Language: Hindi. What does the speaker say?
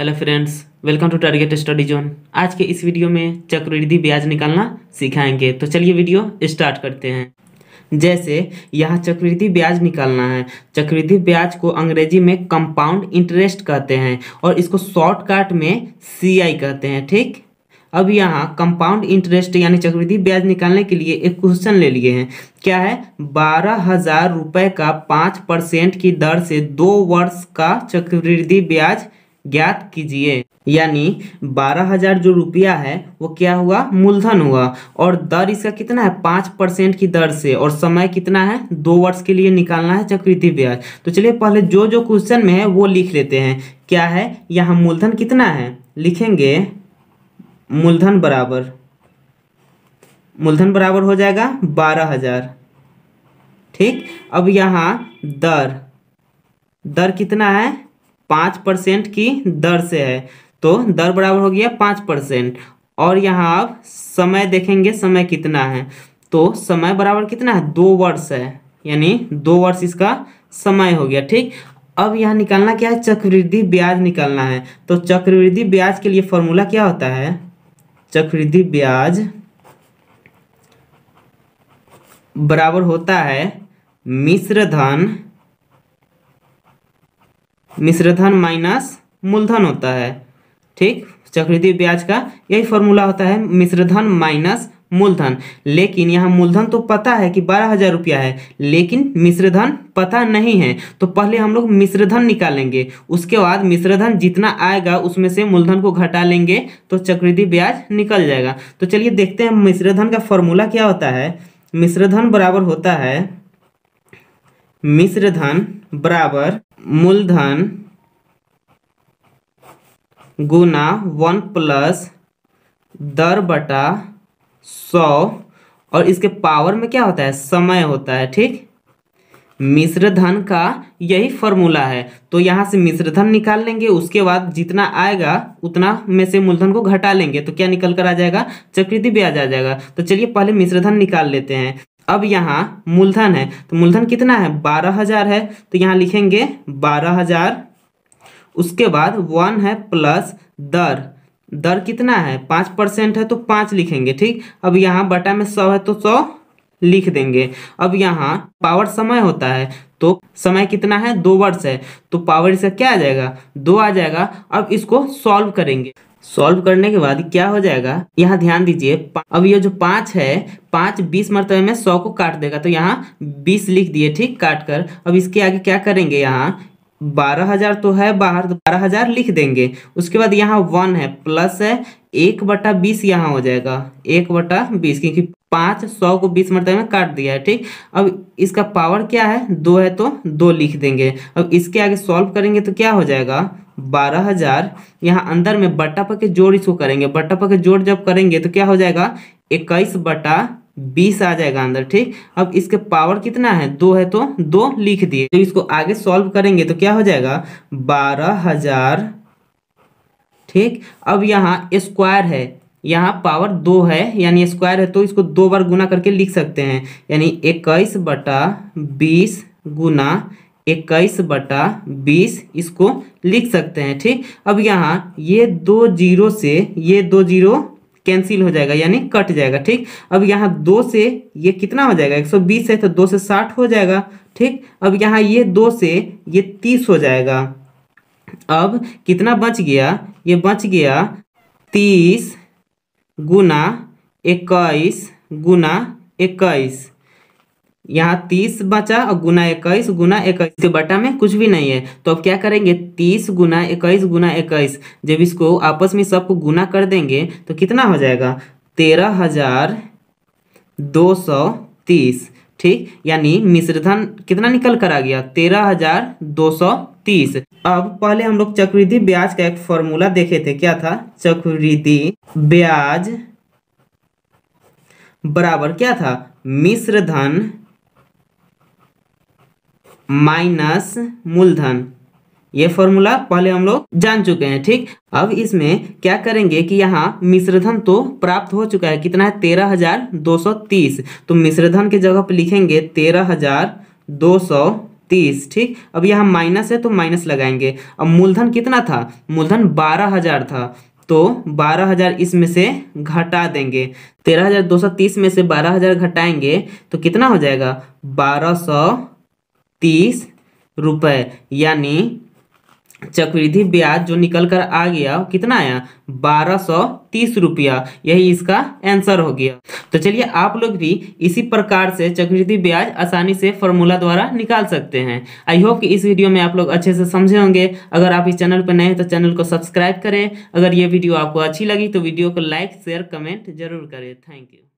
hello friends welcome to target study zone आज के इस वीडियो में चक्रवृद्धि ब्याज निकालना सिखाएंगे तो चलिए वीडियो स्टार्ट करते हैं जैसे यहाँ चक्रवृद्धि ब्याज निकालना है चक्रवृद्धि ब्याज को अंग्रेजी में कंपाउंड इंटरेस्ट कहते हैं और इसको शॉर्टकट में सीआई कहते हैं ठीक अब यहाँ कंपाउंड इंटरेस्ट यानी चक्रवृद्धि ब्याज निकालने के लिए एक क्वेश्चन ले लिए हैं क्या है बारह हजार रुपये का पाँच परसेंट की दर से दो वर्ष का चक्रवृद्धि ब्याज ज्ञात कीजिए यानी बारह हजार जो रुपया है वो क्या हुआ मूलधन हुआ और दर इसका कितना है पाँच परसेंट की दर से और समय कितना है दो वर्ष के लिए निकालना है चक्रवृद्धि ब्याज तो चलिए पहले जो जो क्वेश्चन में है वो लिख लेते हैं क्या है यहाँ मूलधन कितना है लिखेंगे मूलधन बराबर मूलधन बराबर हो जाएगा बारह हजार ठीक अब यहाँ दर दर कितना है पाँच परसेंट की दर से है तो दर बराबर हो गया पाँच परसेंट और यहाँ आप समय देखेंगे समय कितना है तो समय बराबर कितना है दो वर्ष है यानी दो वर्ष इसका समय हो गया ठीक अब यहाँ निकालना क्या है चक्रवृद्धि ब्याज निकालना है तो चक्रवृद्धि ब्याज के लिए फॉर्मूला क्या होता है चक्रवृद्धि ब्याज बराबर होता है मिश्र धन मिश्रधन माइनस मूलधन होता है ठीक चक्रवृद्धि ब्याज का यही फॉर्मूला होता है मिश्रधन माइनस मूलधन लेकिन यहाँ मूलधन तो पता है कि बारह हजार रुपया है लेकिन मिश्रधन पता नहीं है तो पहले हम लोग मिश्रधन निकालेंगे उसके बाद मिश्रधन जितना आएगा उसमें से मूलधन को घटा लेंगे तो चक्रवृद्धि ब्याज निकल जाएगा तो चलिए देखते हैं मिश्रधन का फॉर्मूला क्या होता है मिश्रधन बराबर होता है मिश्र धन बराबर मूलधन गुना वन प्लस दर बटा सौ और इसके पावर में क्या होता है समय होता है ठीक मिश्र धन का यही फॉर्मूला है तो यहाँ से मिश्र धन निकाल लेंगे उसके बाद जितना आएगा उतना में से मूलधन को घटा लेंगे तो क्या निकल कर आ जाएगा चक्रवृद्धि ब्याज आ जाएगा तो चलिए पहले मिश्र धन निकाल लेते हैं अब यहाँ मूलधन है तो मूलधन कितना है बारह हजार है तो यहाँ लिखेंगे बारह हजार उसके बाद वन है प्लस दर दर कितना है पाँच परसेंट है तो पाँच लिखेंगे ठीक अब यहाँ बटा में सौ है तो सौ लिख देंगे अब यहाँ पावर समय होता है तो समय कितना है दो वर्ष है तो पावर इसका क्या आ जाएगा दो आ जाएगा अब इसको सॉल्व करेंगे सॉल्व करने के बाद क्या हो जाएगा यहाँ ध्यान दीजिए अब ये जो पांच है पांच बीस मरतबे में सौ को काट देगा तो यहाँ बीस लिख दिए ठीक काट कर अब इसके आगे क्या करेंगे यहाँ बारह हजार तो है बाहर बारह हजार लिख देंगे उसके बाद यहाँ वन है प्लस है एक बटा बीस यहाँ हो जाएगा एक बटा बीस क्योंकि पाँच सौ को बीस मरते में काट दिया है ठीक अब इसका पावर क्या है दो है तो दो लिख देंगे अब इसके आगे सॉल्व करेंगे तो क्या हो जाएगा बारह हजार यहाँ अंदर में बटा पके जोड़ इसको करेंगे बटा पके के जोड़ जब करेंगे तो क्या हो जाएगा इक्कीस बटा बीस आ जाएगा अंदर ठीक अब इसके पावर कितना है दो है तो दो लिख दिए तो इसको आगे सॉल्व करेंगे तो क्या हो जाएगा बारह हजार ठीक अब यहाँ स्क्वायर है यहाँ पावर दो है यानी स्क्वायर है तो इसको दो बार गुना करके लिख सकते हैं यानी इक्कीस बटा बीस गुना इक्कीस बटा बीस इसको लिख सकते हैं ठीक अब यहाँ ये दो जीरो से ये दो जीरो कैंसिल हो जाएगा यानी कट जाएगा ठीक अब यहाँ दो से ये कितना हो जाएगा 120 है तो दो से साठ हो जाएगा ठीक अब यहाँ ये दो से ये तीस हो जाएगा अब कितना बच गया ये बच गया तीस गुना इक्कीस गुना इक्कीस यहाँ तीस बचा और गुना इक्कीस गुना इक्कीस के तो बटा में कुछ भी नहीं है तो अब क्या करेंगे तीस गुना इक्कीस गुना इक्कीस जब इसको आपस में सबको गुना कर देंगे तो कितना हो जाएगा तेरह हजार दो सौ तीस ठीक यानी मिश्रधन कितना निकल कर आ गया तेरह हजार दो सौ तीस अब पहले हम लोग चक्रवृद्धि ब्याज का एक फॉर्मूला देखे थे क्या था चक्रवृद्धि ब्याज बराबर क्या था मिश्र धन माइनस मूलधन ये फॉर्मूला पहले हम लोग जान चुके हैं ठीक अब इसमें क्या करेंगे कि यहाँ मिश्रधन तो प्राप्त हो चुका है कितना है तेरह हजार दो सौ तीस तो मिश्रधन के जगह पर लिखेंगे तेरह हजार दो सौ तीस ठीक अब यहाँ माइनस है तो माइनस लगाएंगे अब मूलधन कितना था मूलधन बारह हजार था तो बारह हजार इसमें से घटा देंगे तेरह हजार दो सौ तीस में से बारह हजार घटाएंगे तो कितना हो जाएगा बारह सौ तीस रुपये यानी चक्रवृद्धि ब्याज जो निकल कर आ गया कितना आया बारह सौ तीस रुपया यही इसका आंसर हो गया तो चलिए आप लोग भी इसी प्रकार से चक्रवृद्धि ब्याज आसानी से फॉर्मूला द्वारा निकाल सकते हैं आई होप कि इस वीडियो में आप लोग अच्छे से समझे होंगे अगर आप इस चैनल पर नए हैं तो चैनल को सब्सक्राइब करें अगर ये वीडियो आपको अच्छी लगी तो वीडियो को लाइक शेयर कमेंट जरूर करें थैंक यू